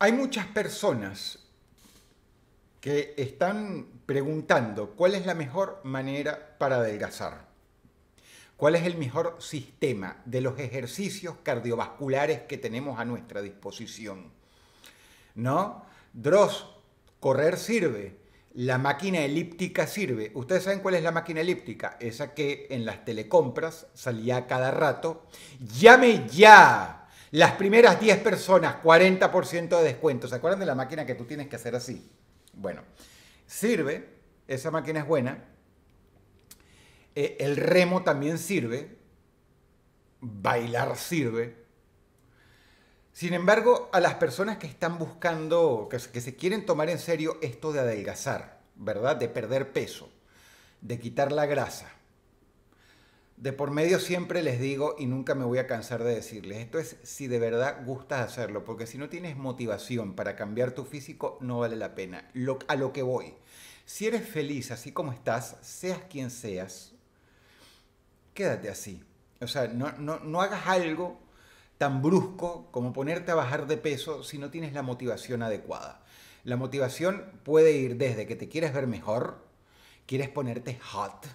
Hay muchas personas que están preguntando cuál es la mejor manera para adelgazar, cuál es el mejor sistema de los ejercicios cardiovasculares que tenemos a nuestra disposición. ¿No? Dross, correr sirve, la máquina elíptica sirve. ¿Ustedes saben cuál es la máquina elíptica? Esa que en las telecompras salía cada rato. ¡Llame ya! Las primeras 10 personas, 40% de descuento. ¿Se acuerdan de la máquina que tú tienes que hacer así? Bueno, sirve, esa máquina es buena. Eh, el remo también sirve. Bailar sirve. Sin embargo, a las personas que están buscando, que, que, se quieren tomar en serio esto de adelgazar, ¿verdad? De perder peso, de quitar la grasa, de por medio siempre les digo y nunca me voy a cansar de decirles, esto es si de verdad gustas hacerlo, porque si no tienes motivación para cambiar tu físico, no vale la pena. a lo que voy, si eres feliz así como estás, seas quien seas, quédate así. O sea, no, no hagas algo tan brusco como ponerte a bajar de peso si no tienes la motivación adecuada. La motivación puede ir desde que te quieres ver mejor, quieres ponerte hot,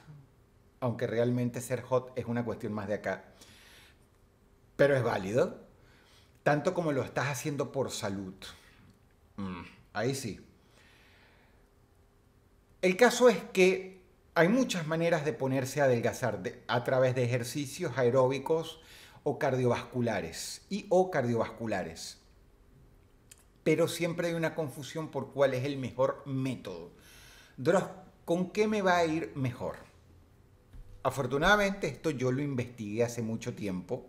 aunque realmente ser hot es una cuestión más de acá. Pero es válido, tanto como lo estás haciendo por salud. Mm, ahí sí. El caso es que hay muchas maneras de ponerse a adelgazar a través de ejercicios aeróbicos o cardiovasculares y o cardiovasculares. Pero siempre hay una confusión por cuál es el mejor método. Dross, ¿con qué me va a ir mejor? Afortunadamente esto yo lo investigué hace mucho tiempo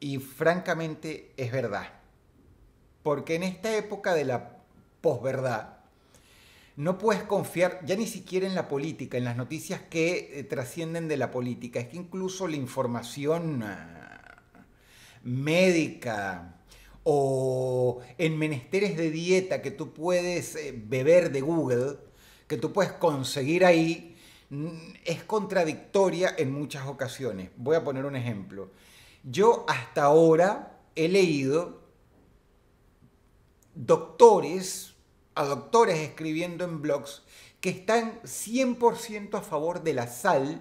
y francamente es verdad. Porque en esta época de la posverdad no puedes confiar ya ni siquiera en la política, en las noticias que eh, trascienden de la política. Es que incluso la información ah, médica o en menesteres de dieta que tú puedes eh, beber de Google, que tú puedes conseguir ahí, Mm, es contradictoria en muchas ocasiones. Voy a poner un ejemplo. Yo hasta ahora he leído doctores, a doctores escribiendo en blogs que están 100% a favor de la sal,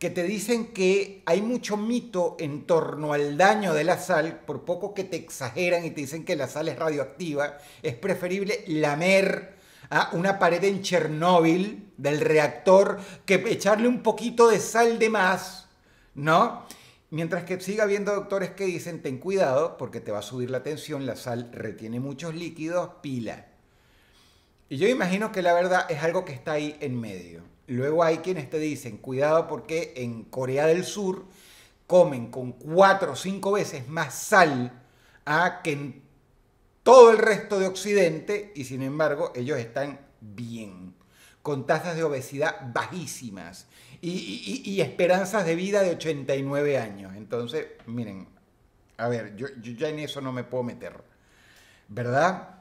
que te dicen que hay mucho mito en torno al daño de la sal, por poco que te exageran y te dicen que la sal es radioactiva, es preferible lamer a una pared en Chernóbil del reactor, que echarle un poquito de sal de más, ¿no? Mientras que siga habiendo doctores que dicen, ten cuidado porque te va a subir la tensión, la sal retiene muchos líquidos, pila. Y yo imagino que la verdad es algo que está ahí en medio. Luego hay quienes te dicen, cuidado porque en Corea del Sur comen con cuatro o cinco veces más sal ah, que en todo el resto de Occidente y sin embargo ellos están bien, con tasas de obesidad bajísimas y, esperanzas de vida de 89 años. Entonces, miren, a ver, yo, yo ya en eso no me puedo meter, ¿verdad?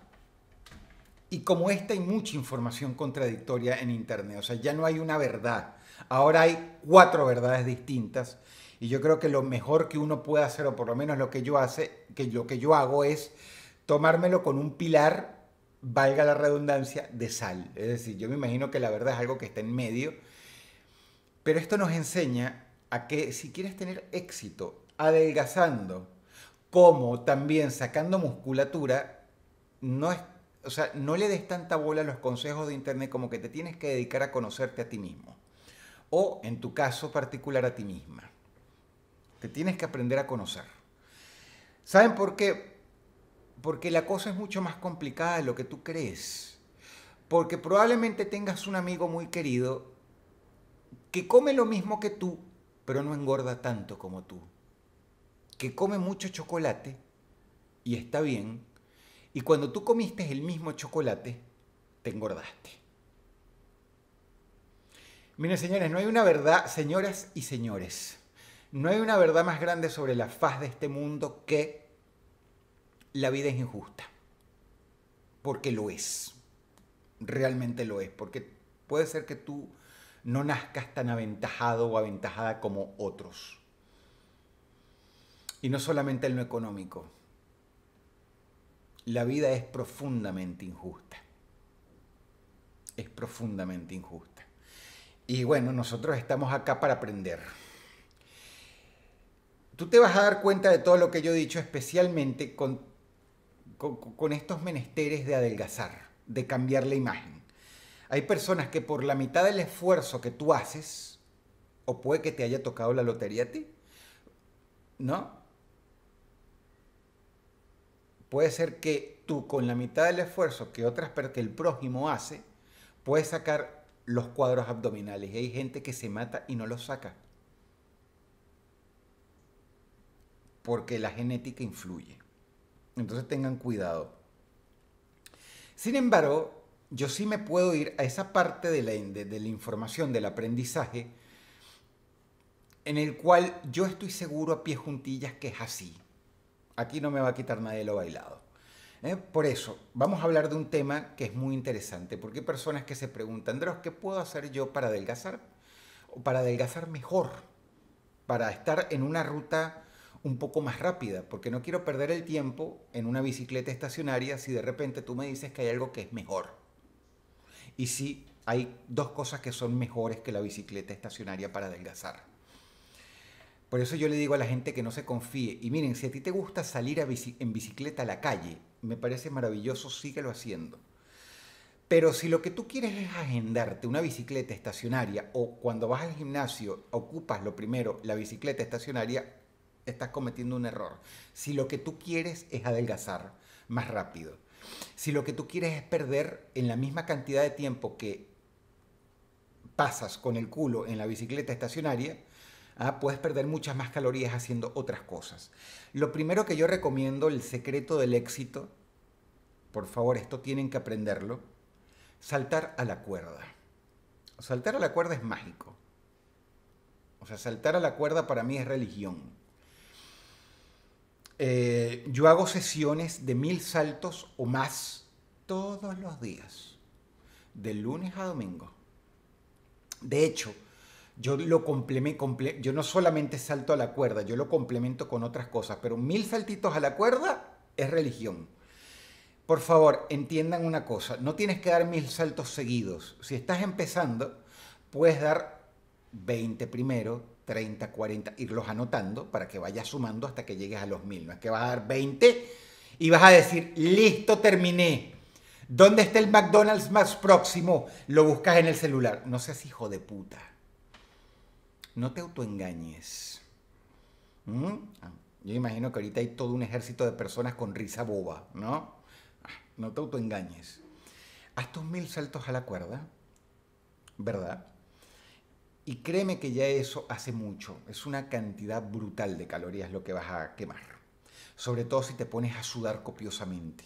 Y como esta hay mucha información contradictoria en Internet, o sea, ya no hay una verdad, ahora hay cuatro verdades distintas y yo creo que lo mejor que uno puede hacer, o por lo menos lo que yo, hace, que lo que yo hago es tomármelo con un pilar, valga la redundancia, de sal. Es decir, yo me imagino que la verdad es algo que está en medio, pero esto nos enseña a que si quieres tener éxito adelgazando, como también sacando musculatura, no es, o sea, no le des tanta bola a los consejos de internet como que te tienes que dedicar a conocerte a ti mismo o en tu caso particular a ti misma. Te tienes que aprender a conocer. ¿Saben por qué? porque la cosa es mucho más complicada de lo que tú crees. Porque probablemente tengas un amigo muy querido que come lo mismo que tú, pero no engorda tanto como tú. Que come mucho chocolate y está bien. Y cuando tú comiste el mismo chocolate, te engordaste. Miren, señores, no hay una verdad, señoras y señores, no hay una verdad más grande sobre la faz de este mundo que la vida es injusta. Porque lo es. Realmente lo es. Porque puede ser que tú no nazcas tan aventajado o aventajada como otros. Y no solamente en lo económico. La vida es profundamente injusta. Es profundamente injusta. Y bueno, nosotros estamos acá para aprender. Tú te vas a dar cuenta de todo lo que yo he dicho, especialmente con con, estos menesteres de adelgazar, de cambiar la imagen. Hay personas que por la mitad del esfuerzo que tú haces, o puede que te haya tocado la lotería a ti, ¿no? Puede ser que tú con la mitad del esfuerzo que otras que el prójimo hace, puedes sacar los cuadros abdominales. Y hay gente que se mata y no los saca. Porque la genética influye. Entonces tengan cuidado. Sin embargo, yo sí me puedo ir a esa parte de la, información, del aprendizaje, en el cual yo estoy seguro a pie juntillas que es así. Aquí no me va a quitar nadie lo bailado. ¿eh? Por eso, vamos a hablar de un tema que es muy interesante, porque hay personas que se preguntan, Andrés, ¿qué puedo hacer yo para adelgazar? O para adelgazar mejor, para estar en una ruta un poco más rápida, porque no quiero perder el tiempo en una bicicleta estacionaria si de repente tú me dices que hay algo que es mejor. Y si hay dos cosas que son mejores que la bicicleta estacionaria para adelgazar. Por eso yo le digo a la gente que no se confíe. Y miren, si a ti te gusta salir en bicicleta a la calle, me parece maravilloso, síguelo haciendo. Pero si lo que tú quieres es agendarte una bicicleta estacionaria o cuando vas al gimnasio ocupas lo primero la bicicleta estacionaria, estás cometiendo un error. Si lo que tú quieres es adelgazar más rápido, si lo que tú quieres es perder en la misma cantidad de tiempo que pasas con el culo en la bicicleta estacionaria, ah, puedes perder muchas más calorías haciendo otras cosas. Lo primero que yo recomiendo, el secreto del éxito, por favor, esto tienen que aprenderlo, saltar a la cuerda. Saltar a la cuerda es mágico. O sea, saltar a la cuerda para mí es religión. Eh, yo hago sesiones de mil saltos o más todos los días, de lunes a domingo. De hecho, yo lo yo no solamente salto a la cuerda, yo lo complemento con otras cosas, pero mil saltitos a la cuerda es religión. Por favor, entiendan una cosa, no tienes que dar mil saltos seguidos. Si estás empezando, puedes dar 20 primero, 30, 40, irlos anotando para que vayas sumando hasta que llegues a los mil. No es que vas a dar 20 y vas a decir, listo, terminé. ¿Dónde está el McDonald's más próximo? Lo buscas en el celular. No seas hijo de puta. No te autoengañes. ¿Mm? Ah, yo imagino que ahorita hay todo un ejército de personas con risa boba, ¿no? Ah, no te autoengañes. Haz tus mil saltos a la cuerda, ¿verdad? Y créeme que ya eso hace mucho. Es una cantidad brutal de calorías lo que vas a quemar. Sobre todo si te pones a sudar copiosamente.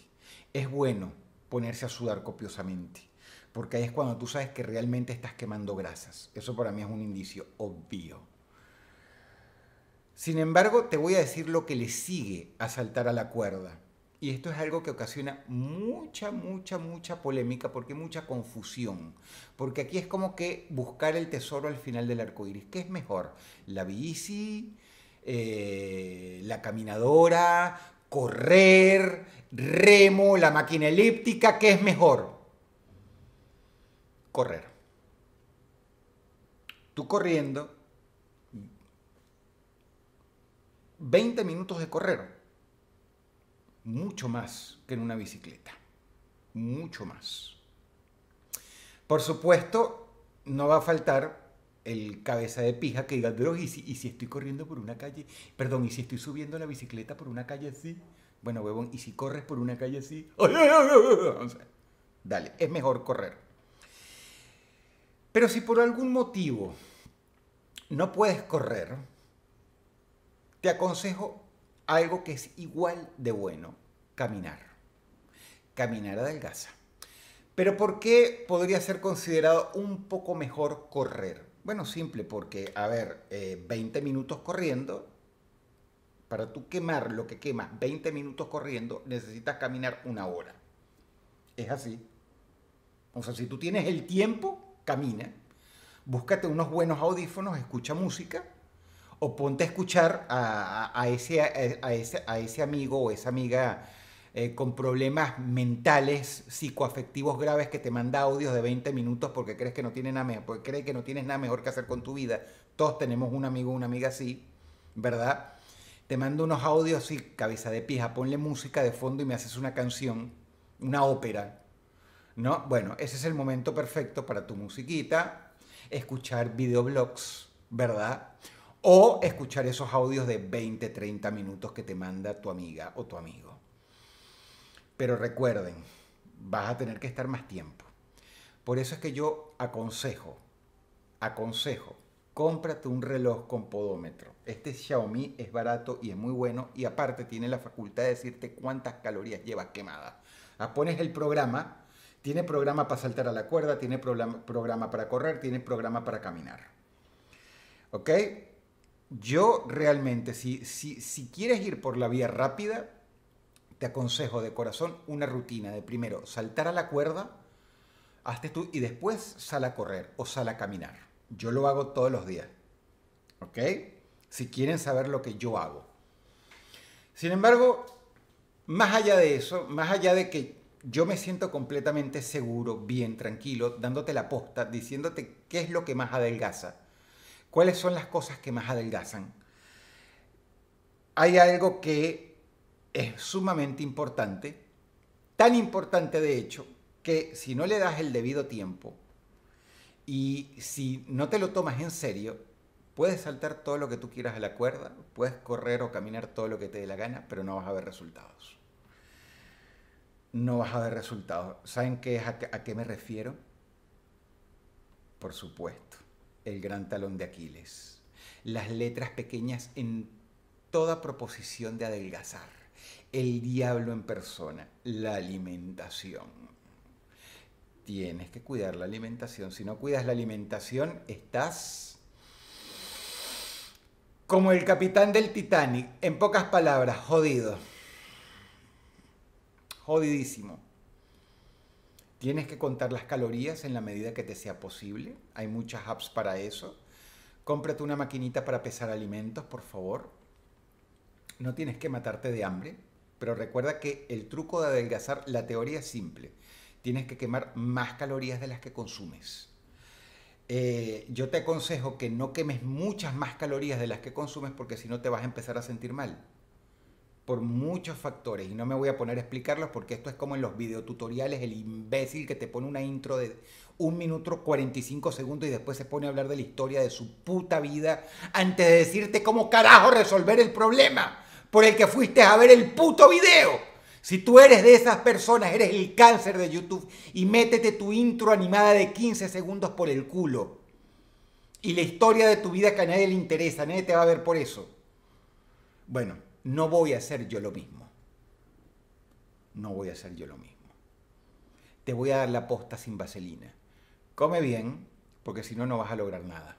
Es bueno ponerse a sudar copiosamente. Porque ahí es cuando tú sabes que realmente estás quemando grasas. Eso para mí es un indicio obvio. Sin embargo, te voy a decir lo que le sigue a saltar a la cuerda y esto es algo que ocasiona mucha, mucha, mucha polémica, porque mucha confusión. Porque aquí es como que buscar el tesoro al final del arco iris. ¿Qué es mejor? ¿La bici? Eh, ¿La caminadora? ¿Correr? ¿Remo? ¿La máquina elíptica? ¿Qué es mejor? Correr. Tú corriendo, 20 minutos de correr mucho más que en una bicicleta. Mucho más. Por supuesto, no va a faltar el cabeza de pija que diga, pero ¿y si, ¿y si estoy corriendo por una calle? Perdón, ¿y si estoy subiendo la bicicleta por una calle así? Bueno, huevón, ¿y si corres por una calle así? dale, es mejor correr. Pero si por algún motivo no puedes correr, te aconsejo algo que es igual de bueno, caminar. Caminar adelgaza. Pero ¿por qué podría ser considerado un poco mejor correr? Bueno, simple, porque, a ver, 20 eh, minutos corriendo, para tú quemar lo que quemas 20 minutos corriendo, necesitas caminar una hora. Es así. O sea, si tú tienes el tiempo, camina. Búscate unos buenos audífonos, escucha música o ponte a escuchar a, ese, a ese, amigo o esa amiga eh, con problemas mentales, psicoafectivos graves que te manda audios de 20 minutos porque crees que no tiene nada porque cree que no tienes nada mejor que hacer con tu vida. Todos tenemos un amigo o una amiga así, ¿verdad? Te mando unos audios y cabeza de pija, ponle música de fondo y me haces una canción, una ópera. ¿No? Bueno, ese es el momento perfecto para tu musiquita, escuchar videoblogs, ¿verdad? o escuchar esos audios de 20, 30 minutos que te manda tu amiga o tu amigo. Pero recuerden, vas a tener que estar más tiempo. Por eso es que yo aconsejo, aconsejo, cómprate un reloj con podómetro. Este Xiaomi es barato y es muy bueno y aparte tiene la facultad de decirte cuántas calorías llevas quemadas. Ah, pones el programa, tiene programa para saltar a la cuerda, tiene programa para correr, tiene programa para caminar. ¿Ok? yo realmente, si, si, quieres ir por la vía rápida, te aconsejo de corazón una rutina de primero saltar a la cuerda, hazte tú y después sal a correr o sal a caminar. Yo lo hago todos los días. ¿Ok? Si quieren saber lo que yo hago. Sin embargo, más allá de eso, más allá de que yo me siento completamente seguro, bien, tranquilo, dándote la posta, diciéndote qué es lo que más adelgaza ¿Cuáles son las cosas que más adelgazan? Hay algo que es sumamente importante, tan importante de hecho, que si no le das el debido tiempo y si no te lo tomas en serio, puedes saltar todo lo que tú quieras a la cuerda, puedes correr o caminar todo lo que te dé la gana, pero no vas a ver resultados. No vas a ver resultados. ¿Saben qué a qué me refiero? Por supuesto el gran talón de Aquiles. Las letras pequeñas en toda proposición de adelgazar. El diablo en persona, la alimentación. Tienes que cuidar la alimentación. Si no cuidas la alimentación, estás como el capitán del Titanic. En pocas palabras, jodido. Jodidísimo. Tienes que contar las calorías en la medida que te sea posible. Hay muchas apps para eso. Cómprate una maquinita para pesar alimentos, por favor. No tienes que matarte de hambre, pero recuerda que el truco de adelgazar, la teoría es simple. Tienes que quemar más calorías de las que consumes. Eh, yo te aconsejo que no quemes muchas más calorías de las que consumes porque si no te vas a empezar a sentir mal por muchos factores y no me voy a poner a explicarlos porque esto es como en los videotutoriales, el imbécil que te pone una intro de un minuto 45 segundos y después se pone a hablar de la historia de su puta vida antes de decirte cómo carajo resolver el problema por el que fuiste a ver el puto video. Si tú eres de esas personas, eres el cáncer de YouTube y métete tu intro animada de 15 segundos por el culo. Y la historia de tu vida que a nadie le interesa, nadie te va a ver por eso. Bueno, no voy a hacer yo lo mismo. No voy a hacer yo lo mismo. Te voy a dar la posta sin vaselina. Come bien, porque si no, no vas a lograr nada.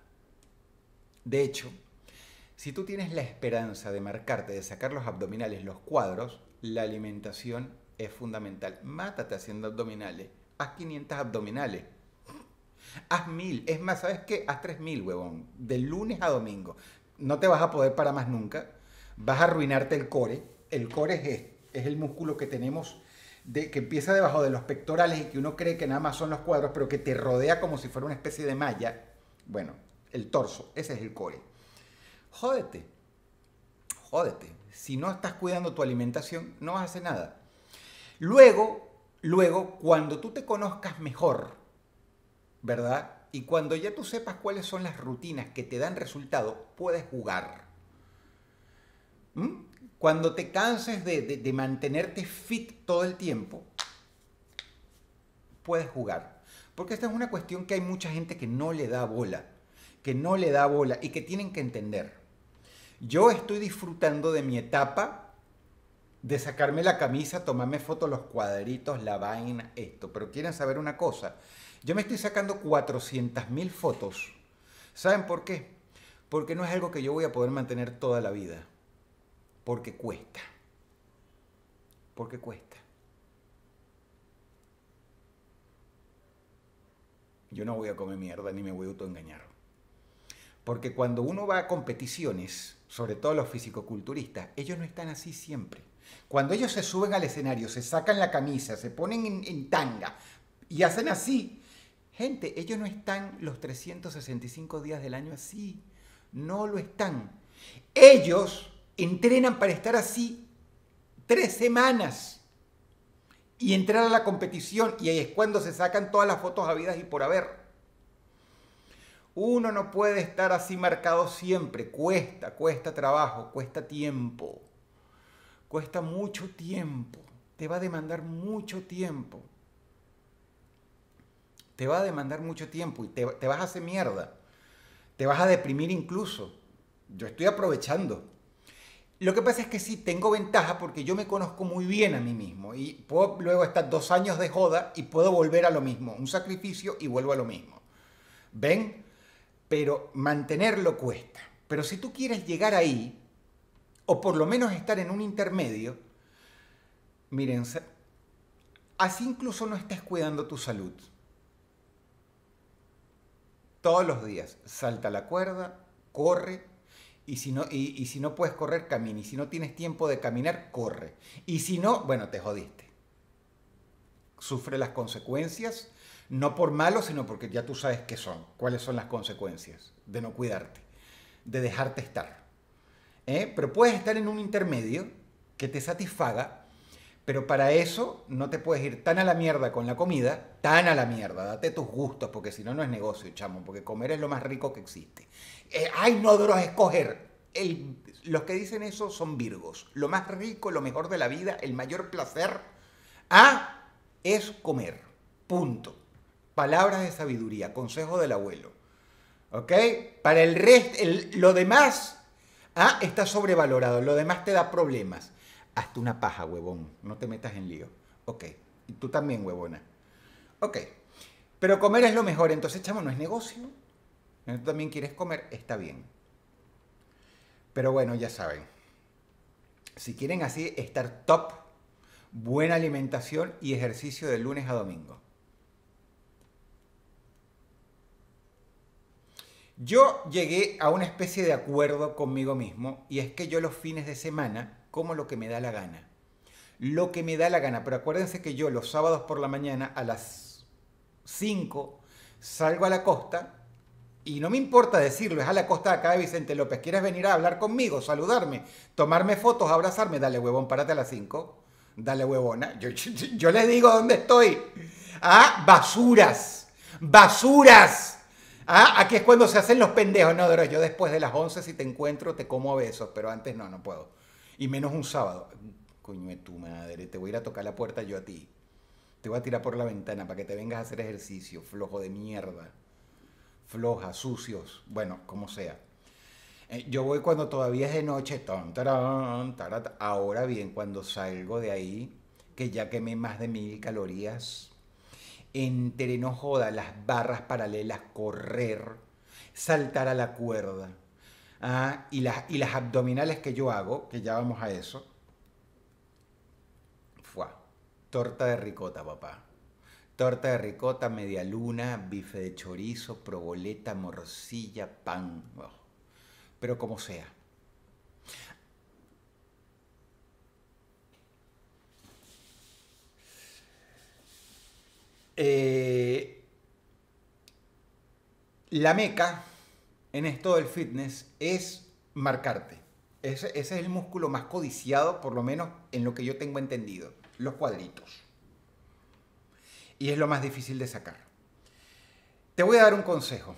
De hecho, si tú tienes la esperanza de marcarte, de sacar los abdominales, los cuadros, la alimentación es fundamental. Mátate haciendo abdominales. Haz 500 abdominales. Haz 1000. Es más, ¿sabes qué? Haz 3000, huevón. De lunes a domingo. No te vas a poder para más nunca vas a arruinarte el core. El core este, es, el músculo que tenemos de, que empieza debajo de los pectorales y que uno cree que nada más son los cuadros, pero que te rodea como si fuera una especie de malla. Bueno, el torso, ese es el core. Jódete, jódete. Si no estás cuidando tu alimentación, no vas a hacer nada. Luego, luego, cuando tú te conozcas mejor, ¿verdad? Y cuando ya tú sepas cuáles son las rutinas que te dan resultado, puedes jugar. ¿Mm? Cuando te canses de mantenerte fit todo el tiempo, puedes jugar. Porque esta es una cuestión que hay mucha gente que no le da bola, que no le da bola y que tienen que entender. Yo estoy disfrutando de mi etapa de sacarme la camisa, tomarme fotos, los cuadritos, la vaina, esto. Pero quieren saber una cosa. Yo me estoy sacando 400.000 fotos. ¿Saben por qué? Porque no es algo que yo voy a poder mantener toda la vida. Porque cuesta. Porque cuesta. Yo no voy a comer mierda ni me voy a autoengañar. Porque cuando uno va a competiciones, sobre todo los fisicoculturistas, ellos no están así siempre. Cuando ellos se suben al escenario, se sacan la camisa, se ponen en, en tanga y hacen así, gente, ellos no están los 365 días del año así. No lo están. Ellos entrenan para estar así tres semanas y entrar a la competición y ahí es cuando se sacan todas las fotos habidas y por haber. Uno no puede estar así marcado siempre, cuesta, cuesta trabajo, cuesta tiempo, cuesta mucho tiempo, te va a demandar mucho tiempo, te va a demandar mucho tiempo y te, te vas a hacer mierda, te vas a deprimir incluso. Yo estoy aprovechando, lo que pasa es que sí, tengo ventaja porque yo me conozco muy bien a mí mismo y puedo luego estar dos años de joda y puedo volver a lo mismo, un sacrificio y vuelvo a lo mismo. ¿Ven? Pero mantenerlo cuesta. Pero si tú quieres llegar ahí, o por lo menos estar en un intermedio, miren, así incluso no estás cuidando tu salud. Todos los días, salta la cuerda, corre, y si, no, y, si no puedes correr, camina. Y si no tienes tiempo de caminar, corre. Y si no, bueno, te jodiste. Sufre las consecuencias, no por malo, sino porque ya tú sabes qué son, cuáles son las consecuencias de no cuidarte, de dejarte estar. ¿Eh? Pero puedes estar en un intermedio que te satisfaga pero para eso no te puedes ir tan a la mierda con la comida, tan a la mierda. Date tus gustos, porque si no, no es negocio, chamo, porque comer es lo más rico que existe. Eh, ay, no los escoger. los que dicen eso son virgos. Lo más rico, lo mejor de la vida, el mayor placer, ah, es comer. Punto. Palabras de sabiduría, consejo del abuelo. ¿Ok? Para el resto, lo demás, ah, está sobrevalorado. Lo demás te da problemas hazte una paja, huevón, no te metas en lío. Ok, y tú también, huevona. Ok, pero comer es lo mejor, entonces, chamo, no es negocio. Tú también quieres comer, está bien. Pero bueno, ya saben, si quieren así estar top, buena alimentación y ejercicio de lunes a domingo. Yo llegué a una especie de acuerdo conmigo mismo y es que yo los fines de semana como lo que me da la gana. Lo que me da la gana, pero acuérdense que yo los sábados por la mañana a las 5 salgo a la costa y no me importa decirlo, es a la costa de acá de Vicente López. ¿Quieres venir a hablar conmigo, saludarme, tomarme fotos, abrazarme? Dale huevón, párate a las 5. Dale huevona. Yo, les digo dónde estoy. Ah, basuras. Basuras. Ah, aquí es cuando se hacen los pendejos. No, yo después de las 11 si te encuentro te como a besos, pero antes no, no puedo. Y menos un sábado. Coño de tu madre, te voy a ir a tocar la puerta yo a ti. Te voy a tirar por la ventana para que te vengas a hacer ejercicio, flojo de mierda. Floja, sucios, bueno, como sea. Eh, yo voy cuando todavía es de noche, ahora bien, cuando salgo de ahí, que ya quemé más de mil calorías, entre no joda las barras paralelas, correr, saltar a la cuerda Ah, y, las, y las abdominales que yo hago, que ya vamos a eso. Fua. Torta de ricota, papá. Torta de ricota, media luna, bife de chorizo, proboleta, morcilla, pan. Oh. Pero como sea. Eh, la Meca en esto del fitness es marcarte. Ese, es el músculo más codiciado, por lo menos en lo que yo tengo entendido, los cuadritos. Y es lo más difícil de sacar. Te voy a dar un consejo.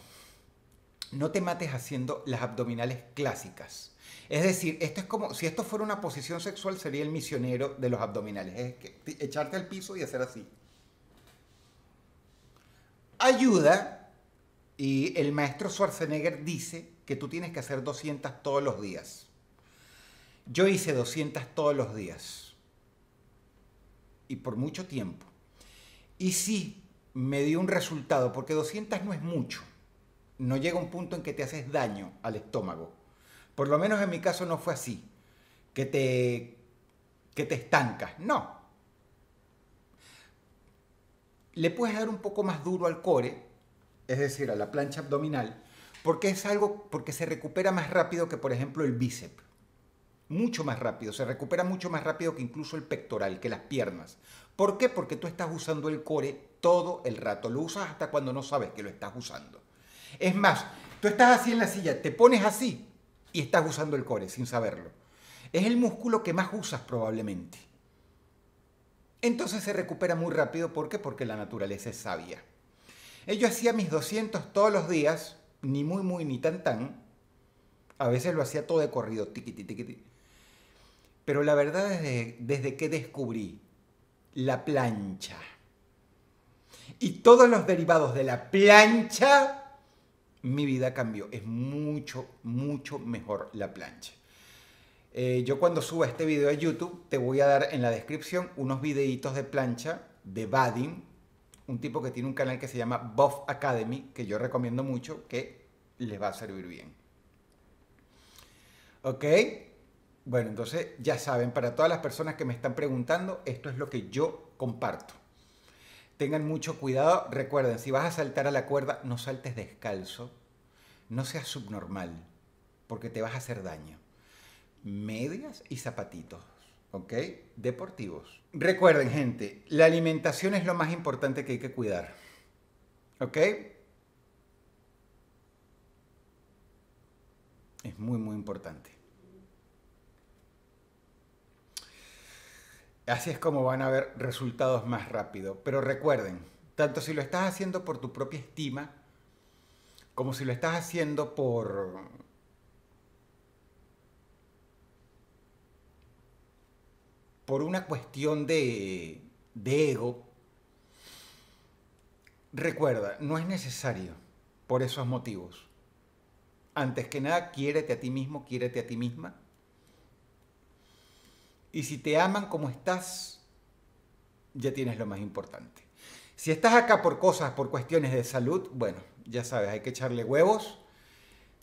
No te mates haciendo las abdominales clásicas. Es decir, esto es como, si esto fuera una posición sexual, sería el misionero de los abdominales. Es echarte al piso y hacer así. Ayuda y el maestro Schwarzenegger dice que tú tienes que hacer 200 todos los días. Yo hice 200 todos los días. Y por mucho tiempo. Y sí, me dio un resultado, porque 200 no es mucho. No llega un punto en que te haces daño al estómago. Por lo menos en mi caso no fue así. Que te, que te estancas. No. Le puedes dar un poco más duro al core es decir, a la plancha abdominal, porque es algo porque se recupera más rápido que por ejemplo el bíceps. Mucho más rápido, se recupera mucho más rápido que incluso el pectoral, que las piernas. ¿Por qué? Porque tú estás usando el core todo el rato, lo usas hasta cuando no sabes que lo estás usando. Es más, tú estás así en la silla, te pones así y estás usando el core sin saberlo. Es el músculo que más usas probablemente. Entonces se recupera muy rápido, ¿por qué? Porque la naturaleza es sabia. Yo hacía mis 200 todos los días, ni muy, muy, ni tan, tan. A veces lo hacía todo de corrido, tiquiti, tiquiti. Pero la verdad es que desde que descubrí la plancha y todos los derivados de la plancha, mi vida cambió. Es mucho, mucho mejor la plancha. Eh, yo cuando suba este video a YouTube te voy a dar en la descripción unos videitos de plancha de Vadim un tipo que tiene un canal que se llama Buff Academy, que yo recomiendo mucho, que les va a servir bien. ¿Ok? Bueno, entonces ya saben, para todas las personas que me están preguntando, esto es lo que yo comparto. Tengan mucho cuidado, recuerden, si vas a saltar a la cuerda, no saltes descalzo, no seas subnormal, porque te vas a hacer daño. Medias y zapatitos. ¿ok? Deportivos. Recuerden, gente, la alimentación es lo más importante que hay que cuidar, ¿ok? Es muy, muy importante. Así es como van a ver resultados más rápido. Pero recuerden, tanto si lo estás haciendo por tu propia estima, como si lo estás haciendo por por una cuestión de, de ego, recuerda, no es necesario por esos motivos. Antes que nada, quiérete a ti mismo, quiérete a ti misma. Y si te aman como estás, ya tienes lo más importante. Si estás acá por cosas, por cuestiones de salud, bueno, ya sabes, hay que echarle huevos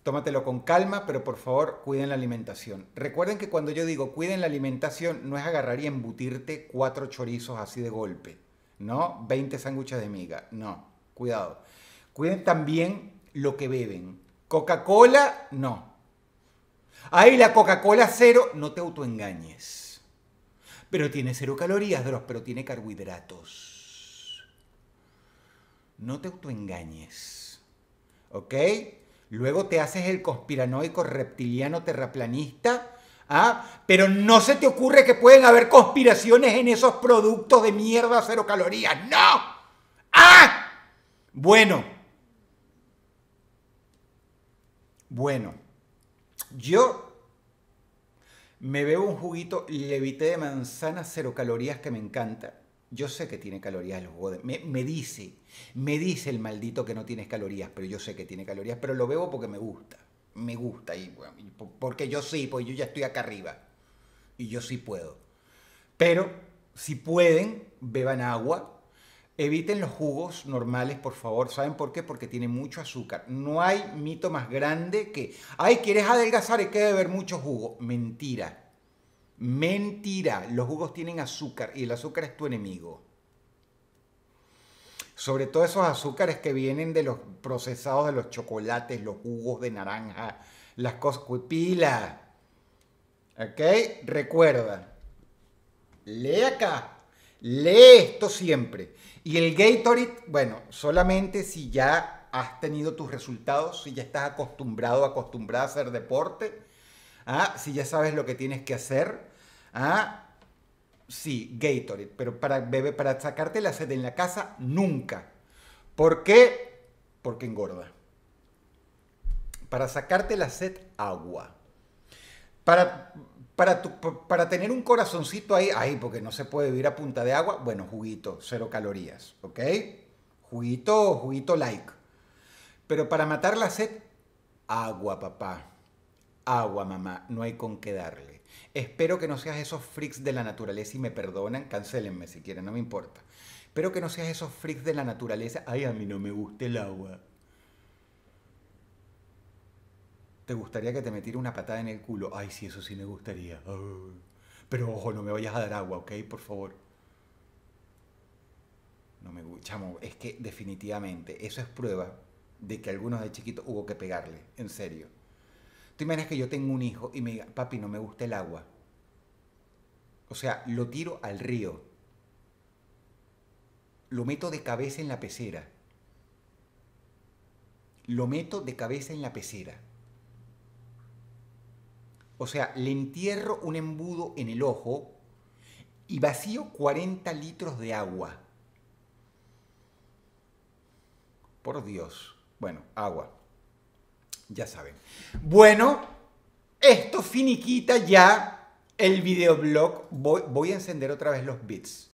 Tómatelo con calma, pero por favor cuiden la alimentación. Recuerden que cuando yo digo cuiden la alimentación, no es agarrar y embutirte cuatro chorizos así de golpe, ¿no? 20 sándwiches de miga, no, cuidado. Cuiden también lo que beben. Coca-Cola, no. Ahí la Coca-Cola cero, no te autoengañes. Pero tiene cero calorías, pero tiene carbohidratos. No te autoengañes. ¿Ok? Luego te haces el conspiranoico reptiliano terraplanista. ¿ah? Pero no se te ocurre que pueden haber conspiraciones en esos productos de mierda cero calorías. ¡No! ¡Ah! Bueno. Bueno. Yo me bebo un juguito levité de manzana cero calorías que me encanta yo sé que tiene calorías los jugo Me, dice, me dice el maldito que no tienes calorías, pero yo sé que tiene calorías, pero lo bebo porque me gusta. Me gusta, y, porque yo sí, pues yo ya estoy acá arriba. Y yo sí puedo. Pero, si pueden, beban agua. Eviten los jugos normales, por favor. ¿Saben por qué? Porque tiene mucho azúcar. No hay mito más grande que, ay, ¿quieres adelgazar? Hay que beber mucho jugo. Mentira Mentira, los jugos tienen azúcar y el azúcar es tu enemigo. Sobre todo esos azúcares que vienen de los procesados de los chocolates, los jugos de naranja, las cosas pila. ¿Ok? Recuerda, lee acá, lee esto siempre. Y el Gatorade, bueno, solamente si ya has tenido tus resultados, si ya estás acostumbrado, acostumbrada a hacer deporte ¿ah? Si ya sabes lo que tienes que hacer, ¿ah? Sí, Gatorade, pero para, bebé, para sacarte la sed en la casa, nunca. ¿Por qué? Porque engorda. Para sacarte la sed, agua. Para, para, para tener un corazoncito ahí, ahí, porque no se puede vivir a punta de agua, bueno, juguito, cero calorías, ¿ok? Juguito, juguito like. Pero para matar la sed, agua, papá. Agua, mamá, no hay con qué darle. Espero que no seas esos freaks de la naturaleza y me perdonan, cancelenme si quieren, no me importa. Espero que no seas esos freaks de la naturaleza. Ay, a mí no me gusta el agua. ¿Te gustaría que te metiera una patada en el culo? Ay, sí, eso sí me gustaría. Ah. Pero ojo, no me vayas a dar agua, ¿ok? Por favor. No me gusta. Chamo, es que definitivamente eso es prueba de que algunos de chiquitos hubo que pegarle, en serio. Tú imaginas que yo tengo un hijo y me diga, papi, no me gusta el agua. O sea, lo tiro al río. Lo meto de cabeza en la pecera. Lo meto de cabeza en la pecera. O sea, le entierro un embudo en el ojo y vacío 40 litros de agua. Por Dios. Bueno, agua ya saben. Bueno, esto finiquita ya el videoblog. Voy, a encender otra vez los bits.